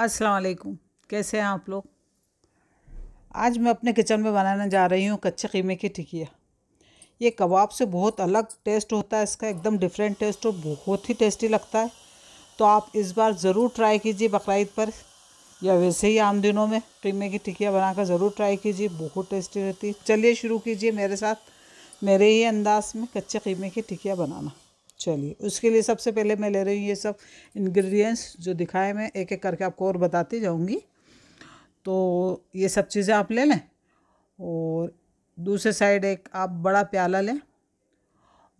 अस्सलाम वालेकुम कैसे हैं आप लोग आज मैं अपने किचन में बनाने जा रही हूँ कच्चे कीमे की टिकिया ये कबाब से बहुत अलग टेस्ट होता है इसका एकदम डिफरेंट टेस्ट और बहुत ही टेस्टी लगता है तो आप इस बार ज़रूर ट्राई कीजिए बकरीद पर या वैसे ही आम दिनों में कीमे की टिकिया बनाकर ज़रूर ट्राई कीजिए बहुत टेस्टी रहती है चलिए शुरू कीजिए मेरे साथ मेरे ही अंदाज में कच्चे कीमे की टिकिया बनाना चलिए उसके लिए सबसे पहले मैं ले रही हूँ ये सब इंग्रेडिएंट्स जो दिखाए मैं एक एक करके आपको और बताती जाऊँगी तो ये सब चीज़ें आप ले लें और दूसरे साइड एक आप बड़ा प्याला लें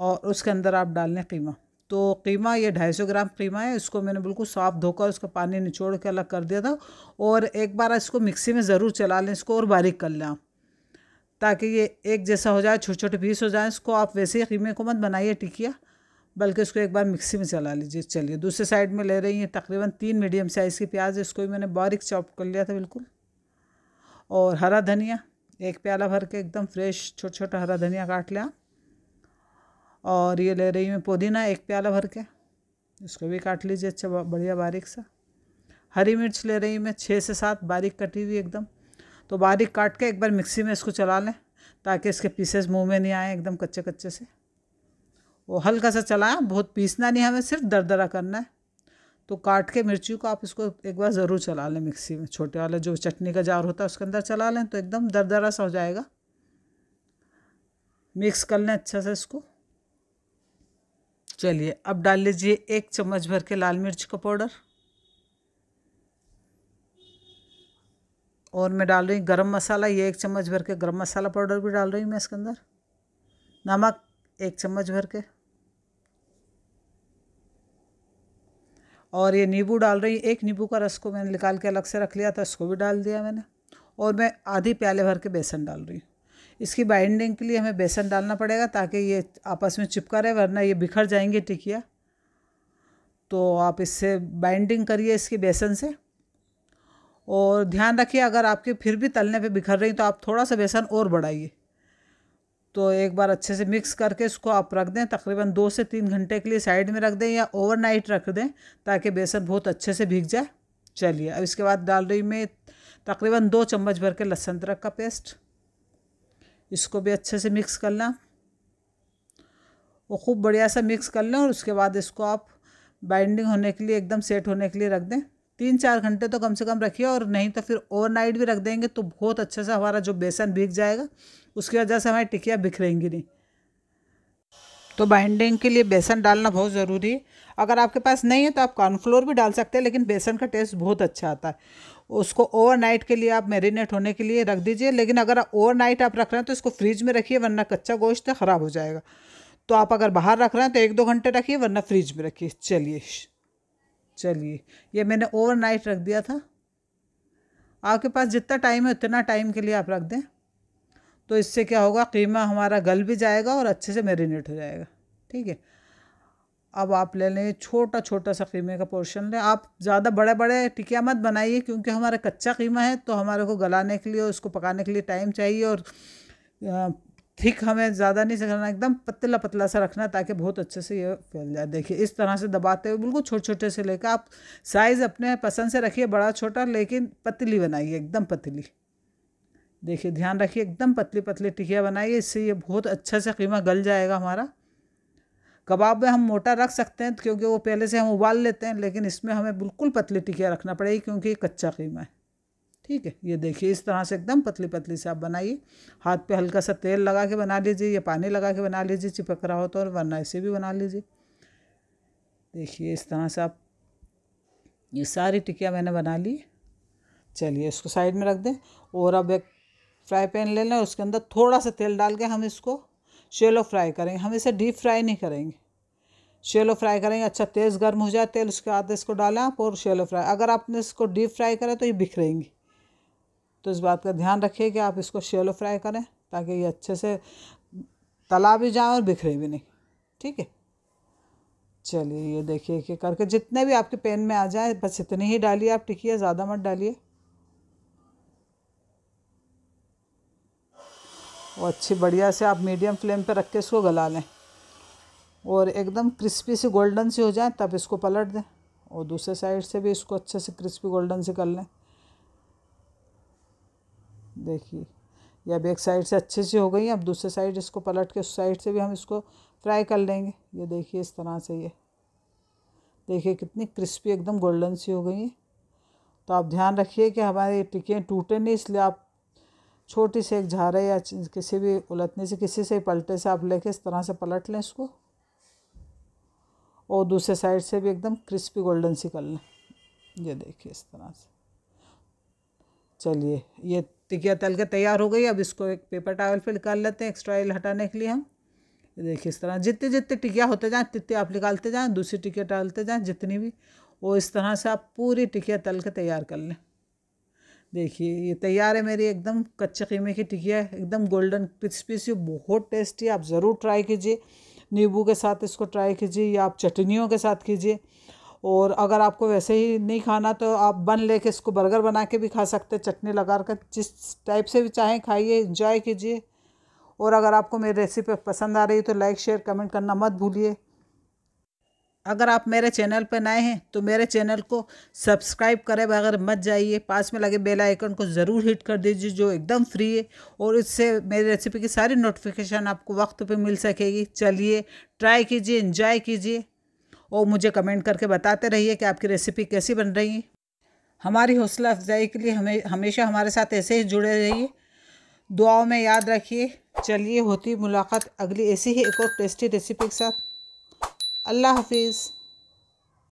और उसके अंदर आप डाल लें कीमा तो कीमा ये ढाई सौ ग्राम कीमा है इसको मैंने बिल्कुल साफ़ धोकर उसका पानी निचोड़ के अलग कर दिया था और एक बार इसको मिक्सी में ज़रूर चला लें इसको और बारीक कर लें आप ताकि ये एक जैसा हो जाए छोटे छोटे पीस हो जाए इसको आप वैसे ही कीमे को मत बनाइए टिकिया बल्कि इसको एक बार मिक्सी में चला लीजिए चलिए दूसरे साइड में ले रही हैं तकरीबन तीन मीडियम साइज़ की प्याज है इसको भी मैंने बारिक चॉप कर लिया था बिल्कुल और हरा धनिया एक प्याला भर के एकदम फ्रेश छोटा छोटा हरा धनिया काट लिया और ये ले रही मैं पुदीना एक प्याला भर के इसको भी काट लीजिए अच्छा बढ़िया बारीक सा हरी मिर्च ले रही मैं छः से सात बारीक कटी हुई एकदम तो बारीक काट के एक बार मिक्सी में इसको चला लें ताकि इसके पीसेस मुंह में नहीं आए एकदम कच्चे कच्चे से वो हल्का सा चलाएं बहुत पीसना नहीं हमें सिर्फ दरदरा करना है तो काट के मिर्ची को आप इसको एक बार ज़रूर चला लें मिक्सी में छोटे वाला जो चटनी का जार होता है उसके अंदर चला लें तो एकदम दरदरा सा हो जाएगा मिक्स कर लें अच्छा से इसको चलिए अब डाल लीजिए एक चम्मच भर के लाल मिर्च का पाउडर और मैं डाल रही हूँ गरम मसाला ये एक चम्मच भर के गरम मसाला पाउडर भी डाल रही हूँ मैं इसके अंदर नमक एक चम्मच भर के और ये नींबू डाल रही एक नींबू का रस को मैंने निकाल के अलग से रख लिया था इसको भी डाल दिया मैंने और मैं आधी प्याले भर के बेसन डाल रही हूँ इसकी बाइंडिंग के लिए हमें बेसन डालना पड़ेगा ताकि ये आपस में चिपका रहे वरना ये बिखर जाएंगे टिकिया तो आप इससे बाइंडिंग करिए इसकी बेसन से और ध्यान रखिए अगर आपके फिर भी तलने पे बिखर रही तो आप थोड़ा सा बेसन और बढ़ाइए तो एक बार अच्छे से मिक्स करके इसको आप रख दें तकरीबन दो से तीन घंटे के लिए साइड में रख दें या ओवरनाइट रख दें ताकि बेसन बहुत अच्छे से भीग जाए चलिए अब इसके बाद डाल रही मैं तकरीबन दो चम्मच भर के लहसुन अदरक का पेस्ट इसको भी अच्छे से मिक्स कर लें वो खूब बढ़िया सा मिक्स कर लें और उसके बाद इसको आप बाइंडिंग होने के लिए एकदम सेट होने के लिए रख दें तीन चार घंटे तो कम से कम रखिए और नहीं तो फिर ओवरनाइट भी रख देंगे तो बहुत अच्छे से हमारा जो बेसन भीग जाएगा उसकी वजह से हमारी टिकिया बिखरेंगी नहीं तो बाइंडिंग के लिए बेसन डालना बहुत ज़रूरी है अगर आपके पास नहीं है तो आप कॉर्नफ्लोर भी डाल सकते हैं लेकिन बेसन का टेस्ट बहुत अच्छा आता है उसको ओवरनाइट के लिए आप मैरिनेट होने के लिए रख दीजिए लेकिन अगर ओवरनाइट आप रख रहे हैं तो इसको फ्रिज में रखिए वरना कच्चा गोश्त ख़राब हो जाएगा तो आप अगर बाहर रख रहे हैं तो एक दो घंटे रखिए वरना फ्रिज में रखिए चलिए चलिए ये मैंने ओवरनाइट रख दिया था आपके पास जितना टाइम है उतना टाइम के लिए आप रख दें तो इससे क्या होगा कीमा हमारा गल भी जाएगा और अच्छे से मेरीनेट हो जाएगा ठीक है अब आप ले लें छोटा छोटा सा कीमे का पोर्शन लें आप ज़्यादा बड़े बड़े टिकिया मत बनाइए क्योंकि हमारा कच्चा कीमा है तो हमारे को गलाने के लिए उसको पकाने के लिए टाइम चाहिए और थिक हमें ज़्यादा नहीं सकना एकदम पतला पतला सा रखना ताकि बहुत अच्छे से ये फैल जाए देखिए इस तरह से दबाते हुए बिल्कुल छोटे छोटे से लेकर आप साइज़ अपने पसंद से रखिए बड़ा छोटा लेकिन पतली बनाइए एकदम पतली देखिए ध्यान रखिए एकदम पतली पतली टिकिया बनाइए इससे ये बहुत अच्छा से कीमा गल जाएगा हमारा कबाब में हम मोटा रख सकते हैं क्योंकि वो पहले से हम उबाल लेते हैं लेकिन इसमें हमें बिल्कुल पतली टिकिया रखना पड़ेगी क्योंकि ये कच्चा कीमा है ठीक है ये देखिए इस तरह से एकदम पतली पतली से आप बनाइए हाथ पे हल्का सा तेल लगा के बना लीजिए या पानी लगा के बना लीजिए चिपक रहा हो तो और वरना ऐसे भी बना लीजिए देखिए इस तरह से आप ये सारी टिकिया मैंने बना ली चलिए इसको साइड में रख दें और अब एक फ्राई पैन ले लें उसके अंदर थोड़ा सा तेल डाल के हम इसको शेलो फ्राई करेंगे हम इसे डीप फ्राई नहीं करेंगे शेलो फ्राई करेंगे अच्छा तेज़ गर्म हो जाए तेल उसके बाद इसको डालें आप और शेलो फ्राई अगर आपने इसको डीप फ्राई करें तो ये बिखरेंगी तो इस बात का ध्यान रखिए कि आप इसको शेलो फ्राई करें ताकि ये अच्छे से तला भी जाए और बिखरे भी नहीं ठीक है चलिए ये देखिए कि करके जितने भी आपके पेन में आ जाए बस इतनी ही डालिए आप टिकिए ज़्यादा मत डालिए वो अच्छी बढ़िया से आप मीडियम फ्लेम पे रख के इसको गला लें और एकदम क्रिस्पी सी गोल्डन सी हो जाए तब इसको पलट दें और दूसरे साइड से भी इसको अच्छे से क्रिस्पी गोल्डन से कर लें देखिए ये अब एक साइड से अच्छे से हो गई अब दूसरे साइड इसको पलट के उस साइड से भी हम इसको फ्राई कर लेंगे ये देखिए इस तरह से ये देखिए कितनी क्रिस्पी एकदम गोल्डन सी हो गई है तो आप ध्यान रखिए कि हमारे टिकियाँ टूटे नहीं इसलिए आप छोटी सी एक झारे या किसी भी उलटने से किसी से पलटे से आप लेके इस तरह से पलट लें इसको और दूसरे साइड से भी एकदम क्रिस्पी गोल्डन सी कर लें ये देखिए इस तरह से चलिए ये टिकिया तल के तैयार हो गई अब इसको एक पेपर टावल पे निकाल लेते हैं एक्स्ट्रा ऑयल हटाने के लिए हम ये देखिए इस तरह जितने जितने टिकिया होते जाएँ तितने आप निकालते जाएँ दूसरी टिकिया डालते जाएँ जितनी भी वो इस तरह से आप पूरी टिकिया तल के तैयार कर लें देखिए ये तैयार है मेरी एकदम कच्चे ख़ीमे की टिकिया एकदम गोल्डन क्रिस्पी सी बहुत टेस्टी आप ज़रूर ट्राई कीजिए नींबू के साथ इसको ट्राई कीजिए या आप चटनियों के साथ कीजिए और अगर आपको वैसे ही नहीं खाना तो आप बन लेके इसको बर्गर बना के भी खा सकते हैं चटनी लगा कर जिस टाइप से भी चाहें खाइए इंजॉय कीजिए और अगर आपको मेरी रेसिपी पसंद आ रही है तो लाइक शेयर कमेंट करना मत भूलिए अगर आप मेरे चैनल पर नए हैं तो मेरे चैनल को सब्सक्राइब करें बगैर मत जाइए पास में लगे बेल आइकन को ज़रूर हिट कर दीजिए जो एकदम फ्री है और इससे मेरी रेसिपी की सारी नोटिफिकेशन आपको वक्त पे मिल सकेगी चलिए ट्राई कीजिए इंजॉय कीजिए और मुझे कमेंट करके बताते रहिए कि आपकी रेसिपी कैसी बन रही है हमारी हौसला अफजाई के लिए हमें हमेशा हमारे साथ ऐसे ही जुड़े रहिए दुआओं में याद रखिए चलिए होती मुलाकात अगली ऐसी ही एक और टेस्टी रेसिपी के साथ अल्लाह हाफिज़